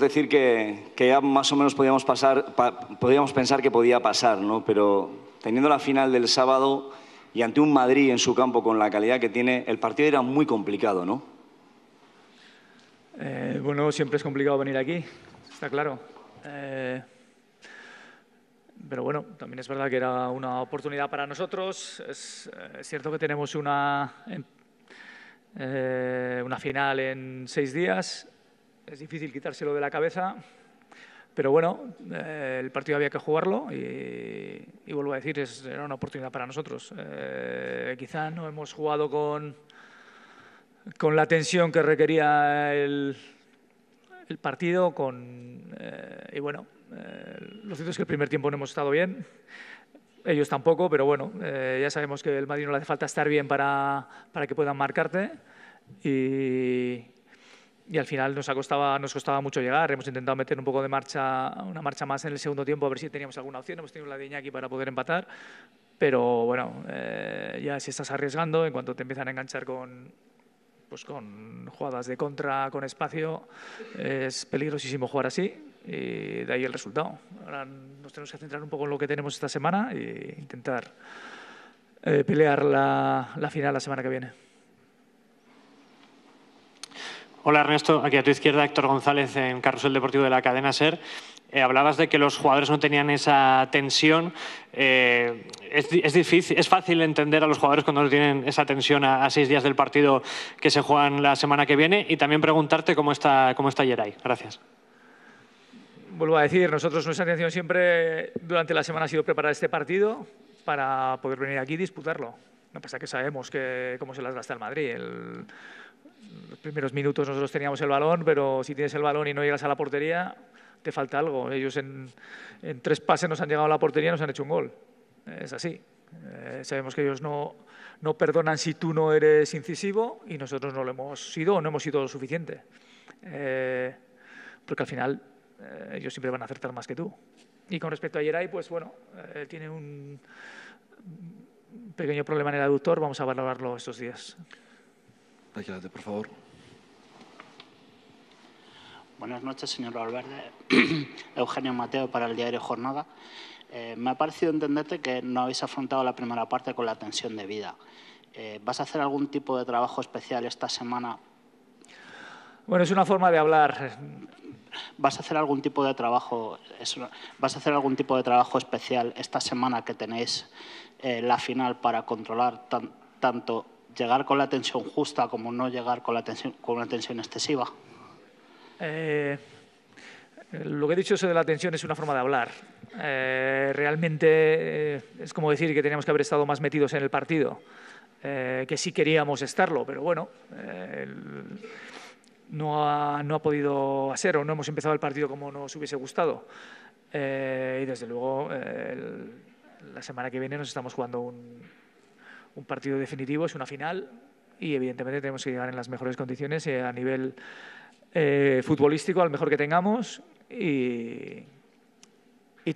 decir que, ya más o menos podíamos, pasar, pensar que podía pasar, ¿no? pero teniendo la final del sábado y ante un Madrid en su campo con la calidad que tiene, el partido era muy complicado, ¿no? Eh, bueno, siempre es complicado venir aquí, está claro. Eh, pero bueno, también es verdad que era una oportunidad para nosotros. Es, cierto que tenemos una, eh, una final en seis días es difícil quitárselo de la cabeza, pero bueno, eh, el partido había que jugarlo y, y vuelvo a decir, es, era una oportunidad para nosotros. Eh, quizá no hemos jugado con, con la tensión que requería el, el partido, con, eh, y bueno, eh, lo cierto es que el primer tiempo no hemos estado bien. Ellos tampoco, pero bueno, eh, ya sabemos que el Madrid no le hace falta estar bien para, para que puedan marcarte. Y, y al final nos, nos costaba mucho llegar. Hemos intentado meter un poco de marcha, una marcha más en el segundo tiempo, a ver si teníamos alguna opción. Hemos tenido la de Iñaki para poder empatar, pero bueno, eh, ya si estás arriesgando, en cuanto te empiezan a enganchar con, pues con jugadas de contra, con espacio, es peligrosísimo jugar así y de ahí el resultado. Ahora nos tenemos que centrar un poco en lo que tenemos esta semana e intentar eh, pelear la final la semana que viene. Hola Ernesto, aquí a tu izquierda Héctor González en Carrusel Deportivo de la cadena SER. Eh, hablabas de que los jugadores no tenían esa tensión. Eh, es, difícil, es fácil entender a los jugadores cuando no tienen esa tensión a, seis días del partido que se juegan la semana que viene y también preguntarte cómo está, cómo está Gracias. Vuelvo a decir, nosotros nuestra intención siempre durante la semana ha sido preparar este partido para poder venir aquí y disputarlo. No pasa que sabemos que, cómo se las gasta el Madrid. El los primeros minutos nosotros teníamos el balón, pero si tienes el balón y no llegas a la portería, te falta algo. Ellos en, tres pases nos han llegado a la portería y nos han hecho un gol. Es así. Eh, sabemos que ellos no, no perdonan si tú no eres incisivo y nosotros no lo hemos sido o no hemos sido lo suficiente. Eh, porque al final eh, ellos siempre van a acertar más que tú. Y con respecto a Yeray, pues bueno, él tiene un pequeño problema en el aductor, vamos a valorarlo estos días por favor. Buenas noches, señor Valverde. Eugenio Mateo para el diario Jornada. Eh, me ha parecido entenderte que no habéis afrontado la primera parte con la tensión de vida. Eh, ¿Vas a hacer algún tipo de trabajo especial esta semana? Bueno, es una forma de hablar. ¿Vas a hacer algún tipo de trabajo, ¿vas a hacer algún tipo de trabajo especial esta semana que tenéis eh, la final para controlar tanto llegar con la tensión justa como no llegar con, la tensión, con una tensión excesiva? Eh, lo que he dicho eso de la tensión es una forma de hablar. Eh, realmente eh, es como decir que teníamos que haber estado más metidos en el partido, que sí queríamos estarlo, pero bueno, no, ha, podido hacer o no hemos empezado el partido como nos hubiese gustado. y desde luego, la semana que viene nos estamos jugando un, un partido definitivo, es una final y evidentemente tenemos que llegar en las mejores condiciones eh, a nivel eh, futbolístico, al mejor que tengamos y,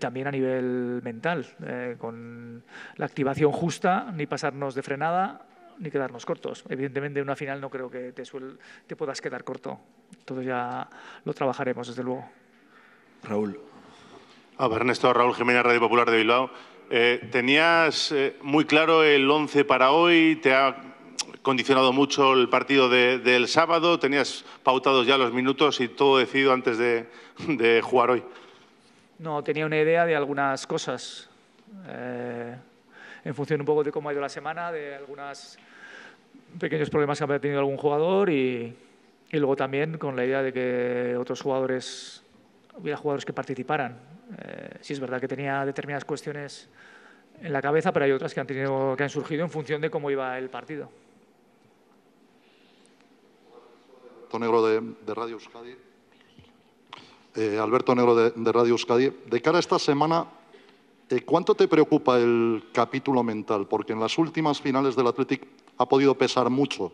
también a nivel mental, eh, con la activación justa, ni pasarnos de frenada ni quedarnos cortos. Evidentemente en una final no creo que te, puedas quedar corto. Todo ya lo trabajaremos, desde luego. Raúl. A ah, pues Ernesto, Raúl Jiménez, Radio Popular de Bilbao. Eh, tenías eh, muy claro el 11 para hoy, te ha condicionado mucho el partido del sábado, tenías pautados ya los minutos y todo decidido antes de, jugar hoy. No, tenía una idea de algunas cosas, eh, en función un poco de cómo ha ido la semana, de algunos pequeños problemas que ha tenido algún jugador y luego también con la idea de que otros jugadores hubiera jugadores que participaran. Eh, sí es verdad que tenía determinadas cuestiones en la cabeza, pero hay otras que han, surgido en función de cómo iba el partido. Negro de, Radio Euskadi. Eh, Alberto Negro de, de, Radio Euskadi. De cara a esta semana, eh, ¿cuánto te preocupa el capítulo mental? Porque en las últimas finales del Athletic ha podido pesar mucho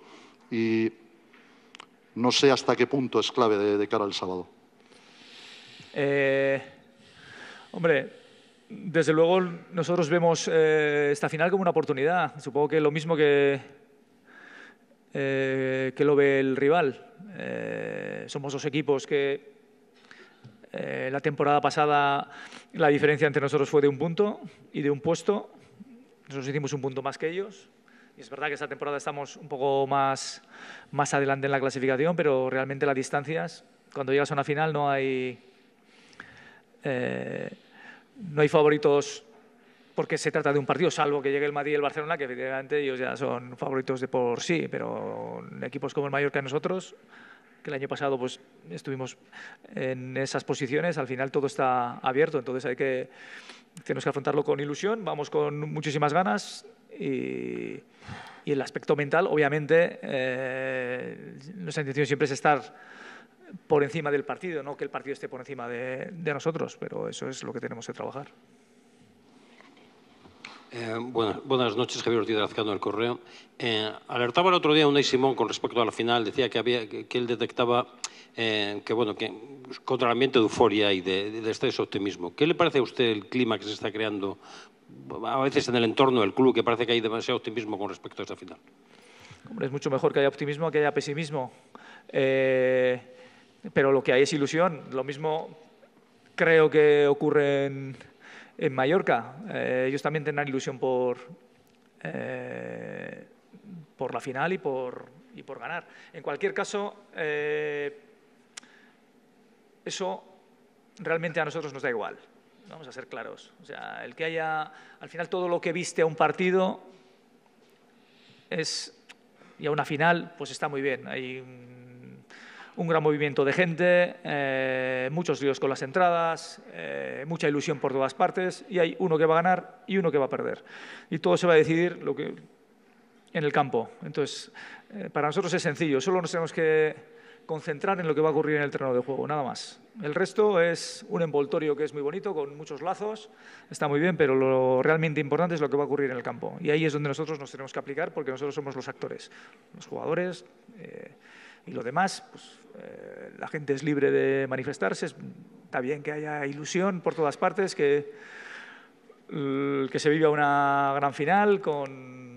y no sé hasta qué punto es clave de cara al sábado. Eh, hombre, desde luego nosotros vemos eh, esta final como una oportunidad. Supongo que lo mismo que, eh, que lo ve el rival. somos dos equipos que la temporada pasada la diferencia entre nosotros fue de un punto y de un puesto. Nosotros hicimos un punto más que ellos. Y es verdad que esta temporada estamos un poco más, más adelante en la clasificación, pero realmente las distancias, cuando llegas a una final no hay, eh, no hay favoritos porque se trata de un partido, salvo que llegue el Madrid y el Barcelona, que efectivamente ellos ya son favoritos de por sí, pero equipos como el Mallorca nosotros, que el año pasado pues, estuvimos en esas posiciones, al final todo está abierto, entonces hay que, tenemos que afrontarlo con ilusión, vamos con muchísimas ganas y, el aspecto mental, obviamente, eh, nuestra intención siempre es estar por encima del partido, no que el partido esté por encima de, nosotros, pero eso es lo que tenemos que trabajar. Eh, buenas, noches, Javier Ortiz de Azcano, Correo. Eh, alertaba el otro día Unai Simón con respecto a la final, decía que, había, que, él detectaba eh, que, bueno, que contra el ambiente de euforia y de, de, desoptimismo. optimismo. ¿Qué le parece a usted el clima que se está creando a veces en el entorno del club, que parece que hay demasiado optimismo con respecto a esta final? Hombre, es mucho mejor que haya optimismo que haya pesimismo pero lo que hay es ilusión. Lo mismo creo que ocurre en, Mallorca. Eh, ellos también tendrán ilusión por, eh, por la final y por, y por ganar. En cualquier caso, eh, eso realmente a nosotros nos da igual. Vamos a ser claros. O sea, el que haya, al final todo lo que viste a un partido es, y a una final, pues está muy bien. Hay un gran movimiento de gente, eh, muchos líos con las entradas, eh, mucha ilusión por todas partes y hay uno que va a ganar y uno que va a perder. Y todo se va a decidir lo que, en el campo. Entonces, eh, para nosotros es sencillo, solo nos tenemos que concentrar en lo que va a ocurrir en el terreno de juego, nada más. El resto es un envoltorio que es muy bonito, con muchos lazos, está muy bien, pero lo realmente importante es lo que va a ocurrir en el campo. Y ahí es donde nosotros nos tenemos que aplicar porque nosotros somos los actores, los jugadores. Y lo demás, pues, eh, la gente es libre de manifestarse, está bien que haya ilusión por todas partes, que, mm, que se viva una gran final con,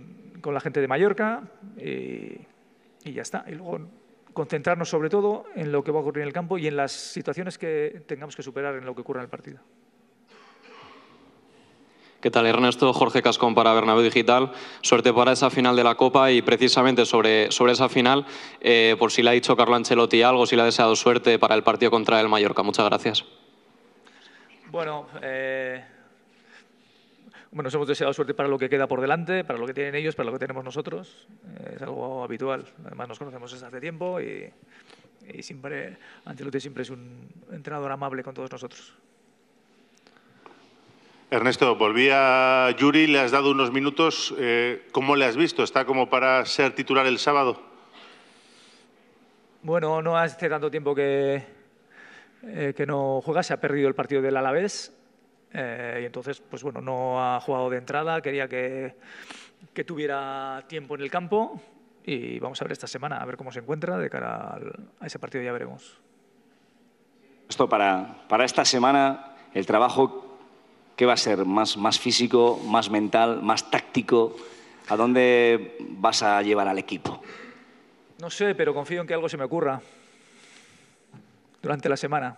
la gente de Mallorca y, y ya está. Y luego concentrarnos sobre todo en lo que va a ocurrir en el campo y en las situaciones que tengamos que superar en lo que ocurra en el partido. ¿Qué tal Ernesto? Jorge Cascón para Bernabéu Digital. Suerte para esa final de la Copa y precisamente sobre, sobre esa final, eh, por si le ha dicho Carlo Ancelotti algo, si le ha deseado suerte para el partido contra el Mallorca. Muchas gracias. Bueno, eh, bueno, nos hemos deseado suerte para lo que queda por delante, para lo que tienen ellos, para lo que tenemos nosotros. Eh, es algo habitual. Además nos conocemos desde hace tiempo y, y siempre Ancelotti siempre es un entrenador amable con todos nosotros. Ernesto, a Yuri, le has dado unos minutos. Eh, ¿Cómo le has visto? ¿Está como para ser titular el sábado? Bueno, no hace tanto tiempo que, eh, que no juega, se ha perdido el partido del Alavés. Eh, y entonces, pues bueno, no ha jugado de entrada, quería que, tuviera tiempo en el campo y vamos a ver esta semana, a ver cómo se encuentra de cara a ese partido, ya veremos. Esto para, para esta semana, el trabajo va a ser? ¿Más, más físico, más mental, más táctico? ¿A dónde vas a llevar al equipo? No sé, pero confío en que algo se me ocurra durante la semana.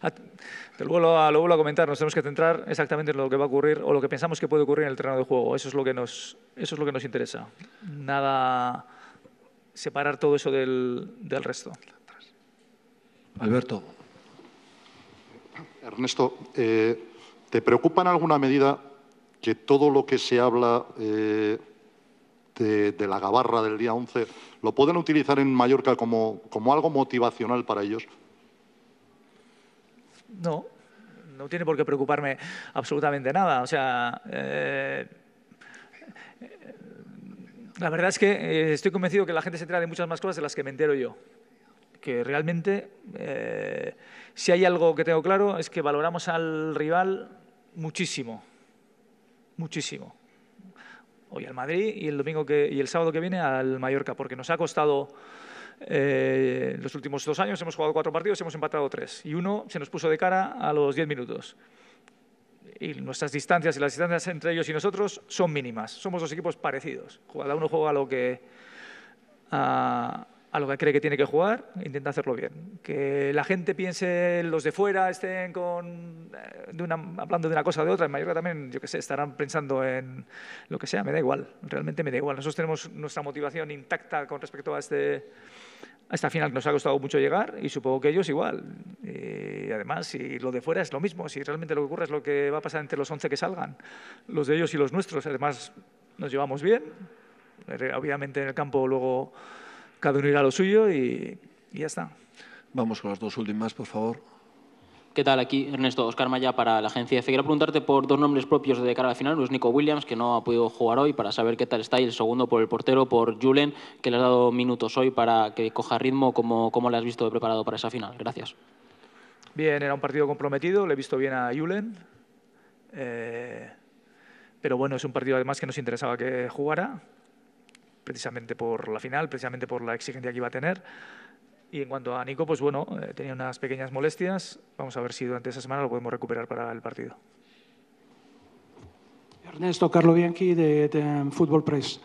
Ah, te lo vuelvo, a, comentar, nos tenemos que centrar exactamente en lo que va a ocurrir o lo que pensamos que puede ocurrir en el terreno de juego. Eso es lo que nos, eso es lo que nos interesa. Nada separar todo eso del, resto. Alberto. Ernesto, eh, ¿Te preocupa en alguna medida que todo lo que se habla eh, de, la gabarra del día 11 lo pueden utilizar en Mallorca como, algo motivacional para ellos? No, no tiene por qué preocuparme absolutamente nada. O sea, eh, la verdad es que eh, estoy convencido que la gente se entera de muchas más cosas de las que me entero yo. Que realmente, si hay algo que tengo claro, es que valoramos al rival muchísimo, muchísimo. Hoy al Madrid y el domingo que, y el sábado que viene al Mallorca, porque nos ha costado eh, los últimos dos años, hemos jugado cuatro partidos, hemos empatado tres y uno se nos puso de cara a los diez minutos. Y nuestras distancias y las distancias entre ellos y nosotros son mínimas. Somos dos equipos parecidos. Cada uno juega lo que, ah, a lo que cree que tiene que jugar, intenta hacerlo bien. Que la gente piense, los de fuera estén con, eh, una, hablando de una cosa o de otra, en Mallorca también, yo qué sé, estarán pensando en lo que sea, me da igual, realmente me da igual. Nosotros tenemos nuestra motivación intacta con respecto a este, a esta final que nos ha costado mucho llegar y supongo que ellos igual. Y además, si lo de fuera es lo mismo, si realmente lo que ocurre es lo que va a pasar entre los 11 que salgan, los de ellos y los nuestros, además nos llevamos bien. Eh, obviamente en el campo luego cada uno irá a lo suyo y, ya está. Vamos con las dos últimas, por favor. ¿Qué tal? Aquí Ernesto Oscar Maya para la agencia de Quiero preguntarte por dos nombres propios de cara a la final. Uno es Nico Williams, que no ha podido jugar hoy, para saber qué tal está. Y el segundo por el portero, por Julen, que le has dado minutos hoy para que coja ritmo. ¿Cómo, cómo le has visto preparado para esa final? Gracias. Bien, era un partido comprometido. Le he visto bien a Julen. Eh, pero bueno, es un partido además que nos interesaba que jugara precisamente por la final, precisamente por la exigencia que iba a tener. Y en cuanto a Nico, pues bueno, eh, tenía unas pequeñas molestias. Vamos a ver si durante esa semana lo podemos recuperar para el partido. Ernesto Carlo Bianchi de, Fútbol Press.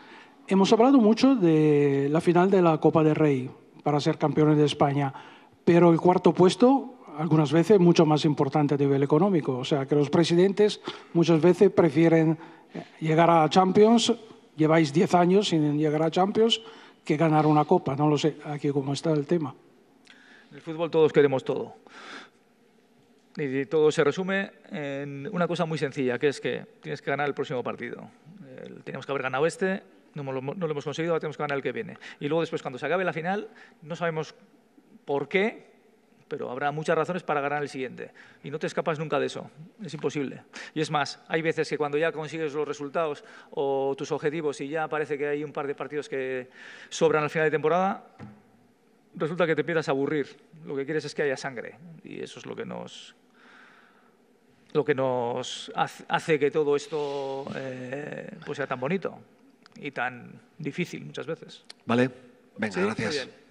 Hemos hablado mucho de la final de la Copa del Rey para ser campeones de España, pero el cuarto puesto algunas veces mucho más importante a nivel económico. O sea, que los presidentes muchas veces prefieren eh, llegar a Champions lleváis 10 años sin llegar a Champions que ganar una copa, no lo sé, aquí cómo está el tema. En el fútbol todos queremos todo. Y todo se resume en una cosa muy sencilla, que es que tienes que ganar el próximo partido. Tenemos que haber ganado este, no lo, no lo hemos conseguido, ahora tenemos que ganar el que viene. Y luego después, cuando se acabe la final, no sabemos por qué, pero habrá muchas razones para ganar el siguiente. Y no te escapas nunca de eso, es imposible. Y es más, hay veces que cuando ya consigues los resultados o tus objetivos y ya parece que hay un par de partidos que sobran al final de temporada, resulta que te empiezas a aburrir. Lo que quieres es que haya sangre y eso es lo que nos lo que nos hace que todo esto eh, pues sea tan bonito y tan difícil muchas veces. Vale, venga, gracias.